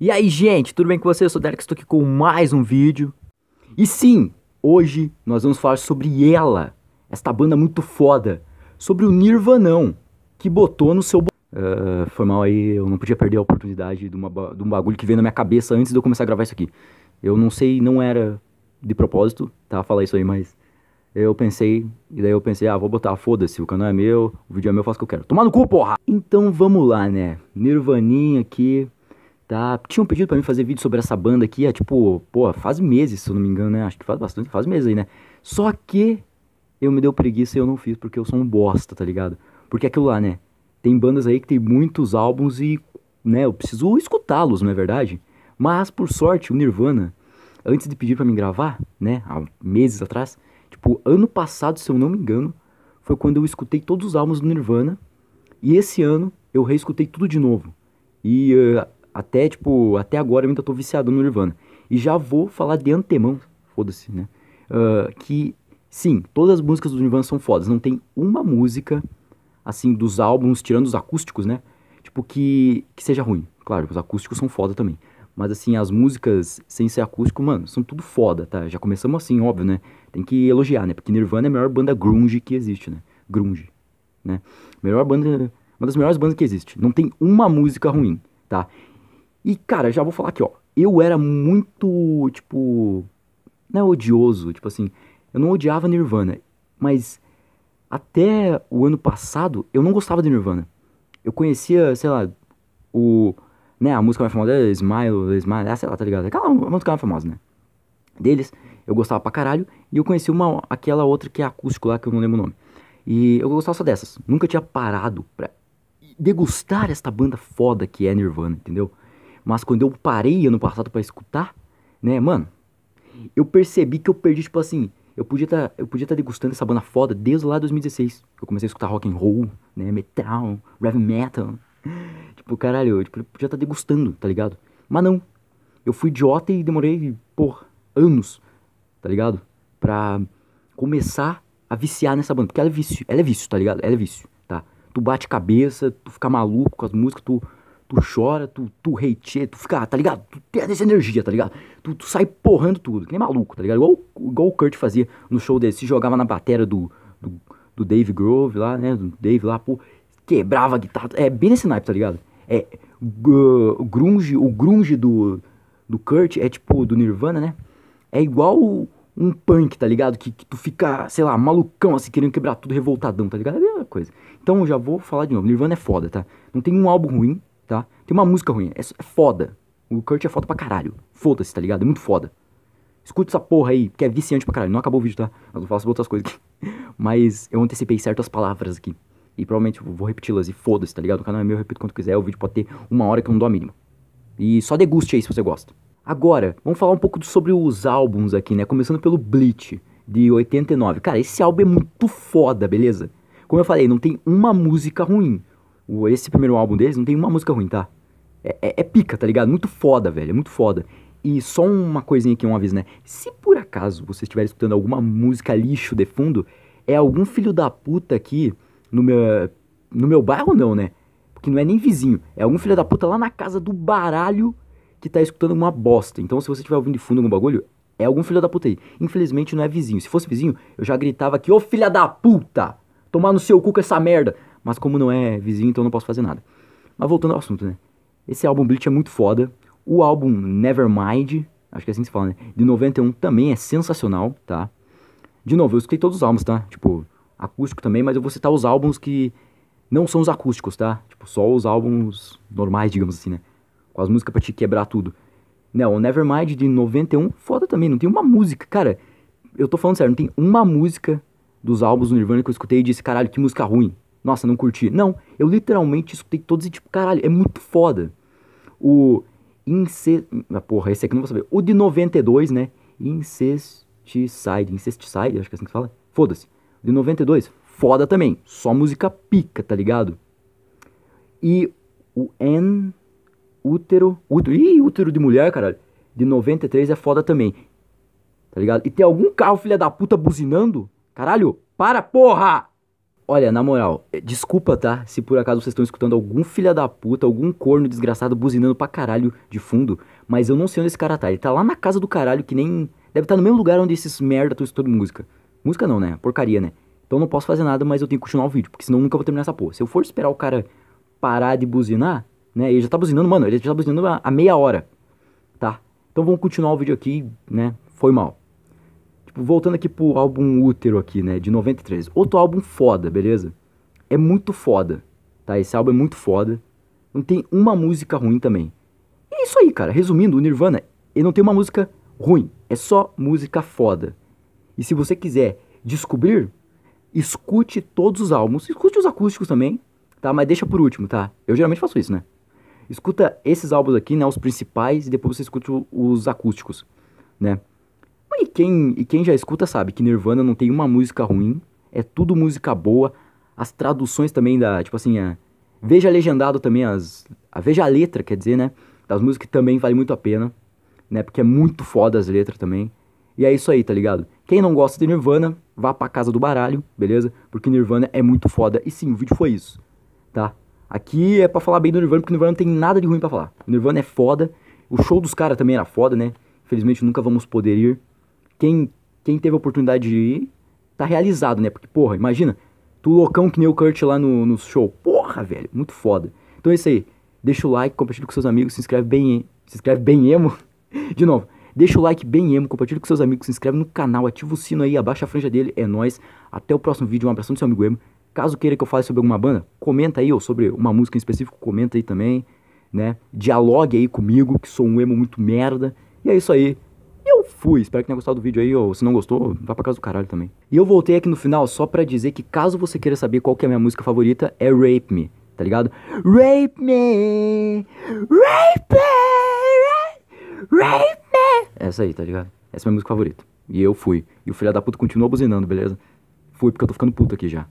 E aí, gente, tudo bem com vocês? Eu sou o Derek, estou aqui com mais um vídeo. E sim, hoje nós vamos falar sobre ela, esta banda muito foda, sobre o Nirvanão, que botou no seu... Uh, foi mal aí, eu não podia perder a oportunidade de, uma, de um bagulho que veio na minha cabeça antes de eu começar a gravar isso aqui. Eu não sei, não era de propósito, tá, falar isso aí, mas... Eu pensei, e daí eu pensei, ah, vou botar, foda-se, o canal é meu, o vídeo é meu, faço o que eu quero. Tomar no cu, porra! Então vamos lá, né? Nirvaninha aqui, Tá, tinham pedido para mim fazer vídeo sobre essa banda aqui, é tipo, pô, faz meses, se eu não me engano, né? Acho que faz bastante, faz meses aí, né? Só que eu me deu preguiça e eu não fiz porque eu sou um bosta, tá ligado? Porque é aquilo lá, né? Tem bandas aí que tem muitos álbuns e, né, eu preciso escutá-los, não é verdade? Mas, por sorte, o Nirvana, antes de pedir para mim gravar, né, há meses atrás, tipo, ano passado, se eu não me engano, foi quando eu escutei todos os álbuns do Nirvana e esse ano eu reescutei tudo de novo. E uh, até, tipo, até agora eu ainda tô viciado no Nirvana. E já vou falar de antemão, foda-se, né? Uh, que, sim, todas as músicas do Nirvana são fodas. Não tem uma música, assim, dos álbuns, tirando os acústicos, né? Tipo, que, que seja ruim. Claro, os acústicos são foda também. Mas, assim, as músicas sem ser acústico, mano, são tudo foda, tá? Já começamos assim, óbvio, né? Tem que elogiar, né? Porque Nirvana é a melhor banda grunge que existe, né? Grunge, né? Melhor banda... Uma das melhores bandas que existe. Não tem uma música ruim, tá? E, cara, já vou falar aqui, ó. Eu era muito, tipo. Não é odioso, tipo assim. Eu não odiava Nirvana, mas até o ano passado eu não gostava de Nirvana. Eu conhecia, sei lá, o. Né, a música mais famosa é Smile, Smile, ah, sei lá, tá ligado? Aquela música mais famosa, né? Deles, eu gostava pra caralho, e eu conheci uma, aquela outra que é acústico lá, que eu não lembro o nome. E eu gostava só dessas. Nunca tinha parado pra degustar esta banda foda que é Nirvana, entendeu? Mas quando eu parei ano passado para escutar, né, mano, eu percebi que eu perdi, tipo assim, eu podia tá, eu podia estar tá degustando essa banda foda desde lá 2016. Eu comecei a escutar rock and roll, né, metal, heavy metal. Tipo, caralho, eu, tipo, eu podia estar tá degustando, tá ligado? Mas não. Eu fui idiota e demorei, por anos, tá ligado? Pra começar a viciar nessa banda, porque ela é vício, ela é vício, tá ligado? Ela é vício, tá? Tu bate cabeça, tu fica maluco com as músicas, tu tu chora, tu, tu reiteia, tu fica, tá ligado? Tu tem essa energia, tá ligado? Tu, tu, sai porrando tudo, que nem maluco, tá ligado? Igual, igual o Kurt fazia no show dele, se jogava na bateria do, do, do, Dave Grove lá, né? Do Dave lá, pô, quebrava a guitarra, é bem nesse naipe, tá ligado? É, o grunge, o grunge do, do Kurt é tipo, do Nirvana, né? É igual um punk, tá ligado? Que, que tu fica, sei lá, malucão, assim, querendo quebrar tudo, revoltadão, tá ligado? É a mesma coisa. Então, eu já vou falar de novo, Nirvana é foda, tá? Não tem um álbum ruim, tá? Tem uma música ruim, é, é foda. O Kurt é foda pra caralho. Foda-se, tá ligado? É muito foda. Escuta essa porra aí, que é viciante pra caralho. Não acabou o vídeo, tá? Eu vou falar sobre outras coisas aqui. Mas eu antecipei certas palavras aqui. E provavelmente vou repeti-las e foda-se, tá ligado? O canal é meu, eu repito quanto quiser. O vídeo pode ter uma hora que eu não dou a mínima. E só deguste aí se você gosta. Agora, vamos falar um pouco sobre os álbuns aqui, né? Começando pelo Bleach, de 89. Cara, esse álbum é muito foda, beleza? Como eu falei, não tem uma música ruim esse primeiro álbum deles não tem uma música ruim, tá? É, é, é, pica, tá ligado? Muito foda, velho. É muito foda. E só uma coisinha aqui, um aviso, né? Se por acaso você estiver escutando alguma música lixo de fundo, é algum filho da puta aqui no meu, no meu bairro, não, né? Porque não é nem vizinho. É algum filho da puta lá na casa do baralho que tá escutando uma bosta. Então, se você estiver ouvindo de fundo algum bagulho, é algum filho da puta aí. Infelizmente não é vizinho. Se fosse vizinho, eu já gritava aqui, ô filha da puta! Tomar no seu cu com essa merda. Mas como não é vizinho, então não posso fazer nada. Mas voltando ao assunto, né? Esse álbum Bleach é muito foda. O álbum Nevermind, acho que é assim que se fala, né? De 91 também é sensacional, tá? De novo, eu escutei todos os álbuns, tá? Tipo, acústico também, mas eu vou citar os álbuns que não são os acústicos, tá? Tipo, só os álbuns normais, digamos assim, né? Com as músicas pra te quebrar tudo. Não, o Nevermind de 91, foda também, não tem uma música. Cara, eu tô falando sério, não tem uma música dos álbuns do Nirvana que eu escutei e disse, caralho, que música ruim nossa, não curti. Não, eu literalmente escutei todos e tipo, caralho, é muito foda. O Ince... Ah, porra, esse aqui não vou saber. O de 92, né? Incesticide, Incesticide, acho que é assim que fala. Foda-se. de 92, foda também. Só música pica, tá ligado? E o N... Útero... Útero... Ih, útero de mulher, caralho. De 93 é foda também. Tá ligado? E tem algum carro, filha da puta, buzinando? Caralho, para, porra! Olha, na moral, eh, desculpa, tá? Se por acaso vocês estão escutando algum filha da puta, algum corno desgraçado buzinando pra caralho de fundo, mas eu não sei onde esse cara tá. Ele tá lá na casa do caralho que nem. Deve estar tá no mesmo lugar onde esses merda estão escutando música. Música não, né? Porcaria, né? Então não posso fazer nada, mas eu tenho que continuar o vídeo, porque senão eu nunca vou terminar essa porra. Se eu for esperar o cara parar de buzinar, né? Ele já tá buzinando, mano, ele já tá buzinando há meia hora, tá? Então vamos continuar o vídeo aqui, né? Foi mal. Tipo, voltando aqui pro álbum Útero aqui, né? De 93. Outro álbum foda, beleza? É muito foda, tá? Esse álbum é muito foda. Não tem uma música ruim também. E é isso aí, cara. Resumindo, o Nirvana, ele não tem uma música ruim. É só música foda. E se você quiser descobrir, escute todos os álbuns. Escute os acústicos também, tá? Mas deixa por último, tá? Eu geralmente faço isso, né? Escuta esses álbuns aqui, né? Os principais, e depois você escuta os acústicos, né? E quem, e quem já escuta sabe que Nirvana não tem uma música ruim, é tudo música boa. As traduções também da, tipo assim, a, veja legendado também as, a, veja a letra, quer dizer, né, das músicas que também vale muito a pena, né, porque é muito foda as letras também. E é isso aí, tá ligado? Quem não gosta de Nirvana, vá pra casa do baralho, beleza? Porque Nirvana é muito foda. E sim, o vídeo foi isso, tá? Aqui é para falar bem do Nirvana, porque Nirvana não tem nada de ruim para falar. Nirvana é foda. O show dos caras também era foda, né? Infelizmente nunca vamos poder ir, quem, quem teve a oportunidade de ir, tá realizado, né? Porque, porra, imagina, tu loucão que nem o Kurt lá no, no show. Porra, velho, muito foda. Então é isso aí. Deixa o like, compartilha com seus amigos, se inscreve bem. Se inscreve bem emo. De novo, deixa o like bem emo, compartilha com seus amigos, se inscreve no canal, ativa o sino aí, abaixa a franja dele, é nós. Até o próximo vídeo, um abração do seu amigo emo. Caso queira que eu fale sobre alguma banda, comenta aí, ou sobre uma música em específico, comenta aí também, né? Dialogue aí comigo, que sou um emo muito merda. E é isso aí fui. Espero que tenha gostado do vídeo aí, ou se não gostou, vai pra casa do caralho também. E eu voltei aqui no final só pra dizer que caso você queira saber qual que é a minha música favorita, é Rape Me, tá ligado? Rape me, rape me, rape me. Essa aí, tá ligado? Essa é a minha música favorita. E eu fui. E o filho da puta continuou buzinando, beleza? Fui porque eu tô ficando puto aqui já.